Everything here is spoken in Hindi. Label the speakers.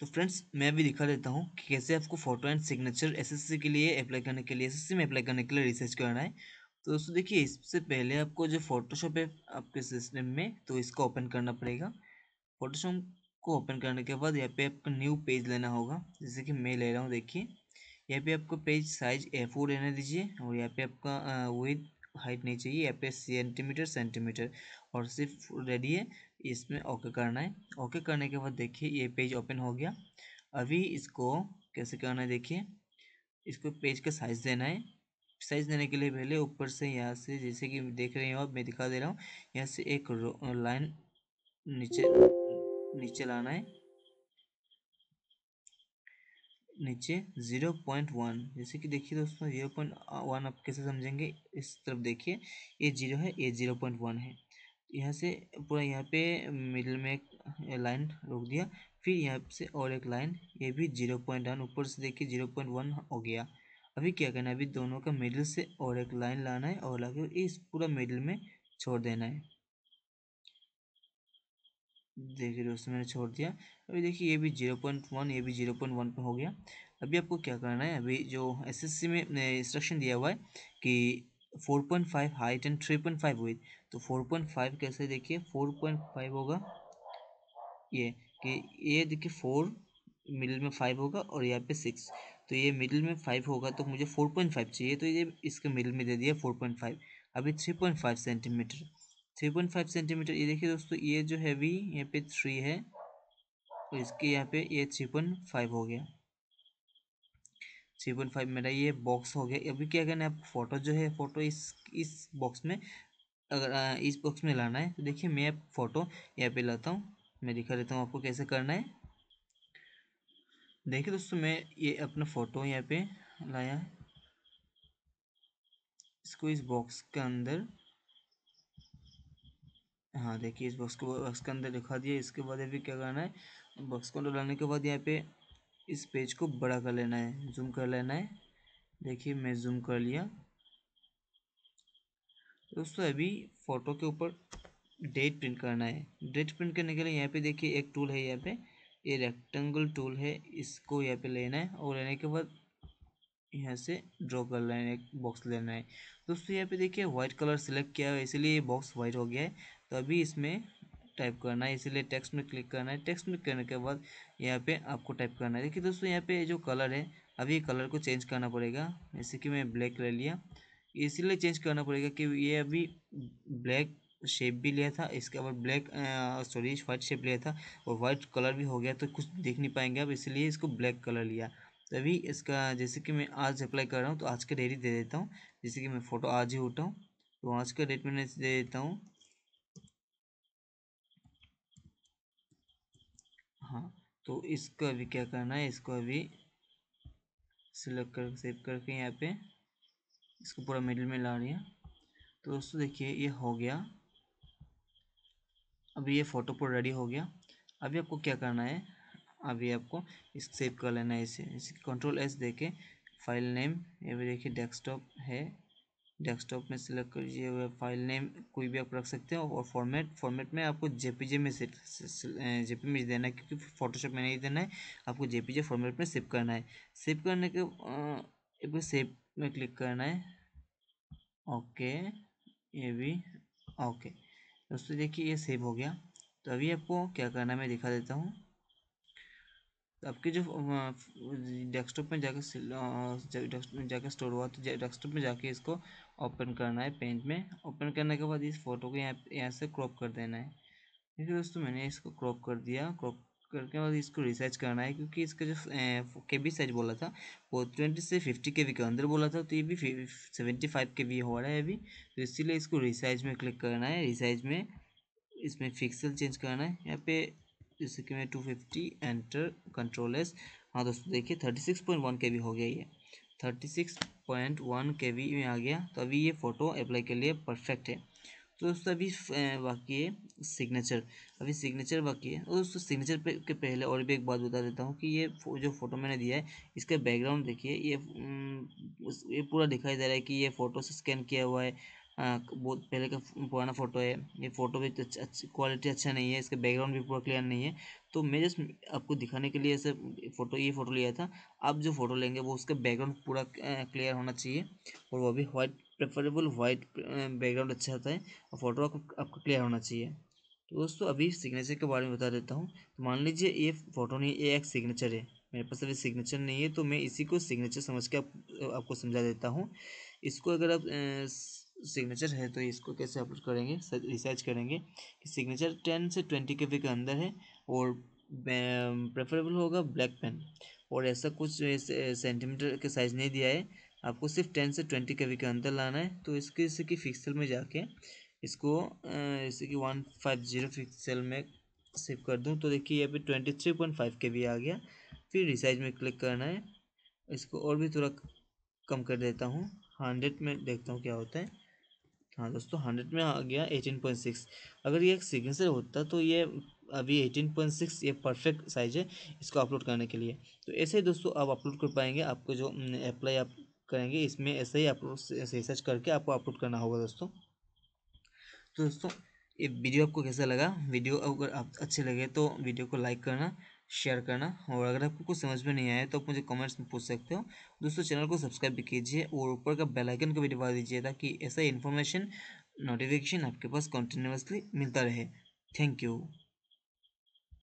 Speaker 1: तो फ्रेंड्स मैं भी दिखा देता हूँ कि कैसे आपको फोटो एंड सिग्नेचर एसएससी के लिए अप्लाई करने के लिए एसएससी में अप्लाई करने के लिए रिसर्च करना है तो दोस्तों देखिए इससे पहले आपको जो फोटोशॉप है आपके सिस्टम में तो इसको ओपन करना पड़ेगा फोटोशॉप को ओपन करने के बाद यहाँ पे आपको न्यू पेज लेना होगा जैसे कि मैं ले रहा हूँ देखिए यहाँ पे आपको पेज साइज ए फोर लेना दीजिए और यहाँ पे आपका वेथ हाइट नहीं चाहिए यहाँ पे सेंटीमीटर सेंटीमीटर और सिर्फ रेडी है इसमें ओके करना है ओके करने के बाद देखिए ये पेज ओपन हो गया अभी इसको कैसे करना है देखिए इसको पेज का साइज़ देना है साइज़ देने के लिए पहले ऊपर से यहाँ से जैसे कि देख रहे हो मैं दिखा दे रहा हूँ यहाँ से एक लाइन नीचे नीचे लाना है नीचे ज़ीरो पॉइंट वन जैसे कि देखिए दोस्तों ज़ीरो पॉइंट वन आप कैसे समझेंगे इस तरफ देखिए ये जीरो है ये ज़ीरो पॉइंट वन है यहाँ से पूरा यहाँ पे मिडिल में एक लाइन रोक दिया फिर यहाँ से और एक लाइन ये भी जीरो पॉइंट वन ऊपर से देखिए जीरो पॉइंट वन हो गया अभी क्या करना है अभी दोनों का मिडिल से और एक लाइन लाना है और ला इस पूरा मिडिल में छोड़ देना है देखिए दोस्तों मैंने छोड़ दिया अभी देखिए ये भी जीरो पॉइंट वन ये भी जीरो पॉइंट वन पर हो गया अभी आपको क्या करना है अभी जो सी में इंस्ट्रक्शन दिया हुआ है कि four point five height and three point five weight तो फोर पॉइंट फाइव कैसे देखिए फोर पॉइंट फाइव होगा ये कि ये देखिए फोर मिडिल में फाइव होगा और यहाँ पे सिक्स तो ये मिडिल में फाइव होगा तो मुझे फोर पॉइंट फाइव चाहिए तो ये इसके मिडिल में दे दिया फोर पॉइंट फाइव अभी three point five centimetre three point five centimetre ये देखिए दोस्तों ये जो है भी यहाँ पे थ्री है और इसके यहाँ पे ये थ्री पॉइंट फाइव हो गया थ्री पॉइंट फाइव मेरा ये बॉक्स हो गया अभी क्या करना है आपको फोटो जो है फोटो इस इस बॉक्स में अगर आ, इस बॉक्स में लाना है तो देखिए मैं फ़ोटो यहाँ पे लाता हूँ मैं दिखा देता हूँ आपको कैसे करना है देखिए दोस्तों मैं ये अपना फ़ोटो यहाँ पे लाया है इसको इस बॉक्स के अंदर हाँ देखिए इस बॉक्स को बॉक्स के अंदर दिखा दिया इसके बाद अभी क्या करना है बॉक्स को अंदर लाने के बाद यहाँ पे इस पेज को बड़ा कर लेना है जूम कर लेना है देखिए मैं जूम कर लिया दोस्तों अभी फ़ोटो के ऊपर डेट प्रिंट करना है डेट प्रिंट करने के लिए यहाँ पे देखिए एक टूल है यहाँ पे ये रेक्टेंगल टूल है इसको यहाँ पे लेना है और लेने के बाद यहाँ से ड्रॉ कर लेना है एक बॉक्स लेना है दोस्तों यहाँ पे देखिए व्हाइट कलर सेलेक्ट किया है इसीलिए ये बॉक्स व्हाइट हो गया है तो अभी इसमें टाइप करना है इसीलिए टेक्स्ट में क्लिक करना है टेक्स्ट में करने के बाद यहाँ पे आपको टाइप करना है देखिए दोस्तों यहाँ पे जो कलर है अभी ये कलर को चेंज करना पड़ेगा जैसे कि मैं ब्लैक ले लिया इसीलिए चेंज करना पड़ेगा कि ये अभी ब्लैक शेप भी लिया था इसके बाद ब्लैक सॉरी व्हाइट शेप लिया था और वाइट कलर भी हो गया तो कुछ देख नहीं पाएंगे अब इसलिए इसको ब्लैक कलर लिया तभी तो इसका जैसे कि मैं आज अप्लाई कर रहा हूँ तो आज का डेट ही दे देता हूँ जैसे कि मैं फ़ोटो आज ही उठाऊँ तो आज का डेट मैंने दे देता हूँ हाँ तो इसको अभी क्या करना है इसको अभी सिलेक्ट कर सेव करके यहाँ पे इसको पूरा मिडिल में ला है तो दोस्तों देखिए ये हो गया अभी ये फ़ोटो पूरा रेडी हो गया अभी आपको क्या करना है अभी आपको इस सेव कर लेना है इसे इसे कंट्रोल एस देके फाइल नेम ये भी देखिए डेस्कटॉप है डेस्कटॉप में सिलेक्ट लीजिए वेब फाइल नेम कोई भी आप रख सकते हो और फॉर्मेट फॉर्मेट में आपको जेपीजे में से जेपी eh, में देना है क्योंकि फोटोशॉप में नहीं देना है आपको जेपीजे फॉर्मेट में सेव करना है सेव करने के eh, एक बार सेव में क्लिक करना है ओके ये भी ओके दोस्तों देखिए ये सेव हो गया तो अभी आपको क्या करना है मैं दिखा देता हूँ आपके जो डेस्कटॉप में जाकर डेस्कटॉप में जाकर स्टोर हुआ तो डेस्कटॉप में जाके इसको ओपन करना है पेंट में ओपन करने के बाद इस फोटो को यहाँ यहाँ से क्रॉप कर देना है ठीक है दोस्तों मैंने इसको क्रॉप कर दिया क्रॉप करके बाद इसको रिसर्च करना है क्योंकि इसका जो के बी साइज बोला था वो ट्वेंटी से फिफ्टी के बी के अंदर बोला था तो ये भी सेवेंटी फाइव के बी हो रहा है अभी तो इसीलिए इसको रिसाइज में क्लिक करना है रिसाइज में इसमें फिक्सल चेंज करना है यहाँ पे जैसे कि मैं two fifty enter control S हाँ दोस्तों देखिए थर्टी सिक्स पॉइंट वन के भी हो गया ये थर्टी सिक्स पॉइंट वन के भी में आ गया तो अभी ये फ़ोटो अप्लाई के लिए परफेक्ट है तो दोस्तों अभी बाकी है सिग्नेचर अभी सिग्नेचर बाकी है तो दोस्तों सिग्नेचर पे के पहले और भी एक बात बता देता हूँ कि ये जो फ़ोटो मैंने दिया है इसका बैकग्राउंड देखिए ये ये पूरा दिखाई दे रहा है कि ये फ़ोटो से स्कैन किया हुआ है बहुत पहले का पुराना फ़ोटो है ये फ़ोटो भी अच्छा अच्छी क्वालिटी अच्छा नहीं है इसका बैकग्राउंड भी पूरा क्लियर नहीं है तो मैं जस्ट आपको दिखाने के लिए ऐसे फ़ोटो ये फ़ोटो लिया था आप जो फ़ोटो लेंगे वो उसका बैकग्राउंड पूरा क्लियर होना चाहिए और वो भी वाइट प्रेफरेबल वाइट बैकग्राउंड अच्छा होता है और फ़ोटो आपको क्लियर होना चाहिए तो दोस्तों अभी सिग्नेचर के बारे में बता देता हूँ तो मान लीजिए ये फ़ोटो नहीं ये एक सिग्नेचर है मेरे पास अभी सिग्नेचर नहीं है तो मैं इसी को सिग्नेचर समझ के आप, आपको समझा देता हूँ इसको अगर आप सिग्नेचर है तो इसको कैसे अपलोड करेंगे रिसर्च करेंगे कि सिग्नेचर टेन से ट्वेंटी के के अंदर है और प्रेफरेबल होगा ब्लैक पेन और ऐसा कुछ सेंटीमीटर के साइज़ नहीं दिया है आपको सिर्फ टेन से ट्वेंटी के के अंदर लाना है तो इसके जैसे कि फिक्सल में जाके इसको जैसे कि वन फाइव जीरो फिक्सल में सेव कर दूँ तो देखिए यहाँ पे ट्वेंटी थ्री पॉइंट फाइव के भी आ गया फिर रिसाइज में क्लिक करना है इसको और भी थोड़ा कम कर देता हूँ हंड्रेड में देखता हूँ क्या होता है हाँ दोस्तों हंड्रेड में आ गया एटीन पॉइंट सिक्स अगर ये एक सिग्नेचर होता तो ये अभी एटीन पॉइंट सिक्स ये परफेक्ट साइज है इसको अपलोड करने के लिए तो ऐसे ही दोस्तों आप अपलोड कर पाएंगे आपको जो अप्लाई हम्म, आप करेंगे इसमें ऐसे ही अपलोड रिसर्च करके आपको अपलोड करना होगा दोस्तों तो दोस्तों ये वीडियो आपको कैसा लगा वीडियो अगर आप अच्छे लगे तो वीडियो को लाइक करना शेयर करना और अगर आपको कुछ समझ में नहीं आया तो आप मुझे कमेंट्स में पूछ सकते हो दोस्तों चैनल को सब्सक्राइब भी कीजिए और ऊपर का बेल आइकन को भी दबा दीजिए ताकि ऐसा इन्फॉर्मेशन नोटिफिकेशन आपके पास कंटिन्यूसली मिलता रहे थैंक यू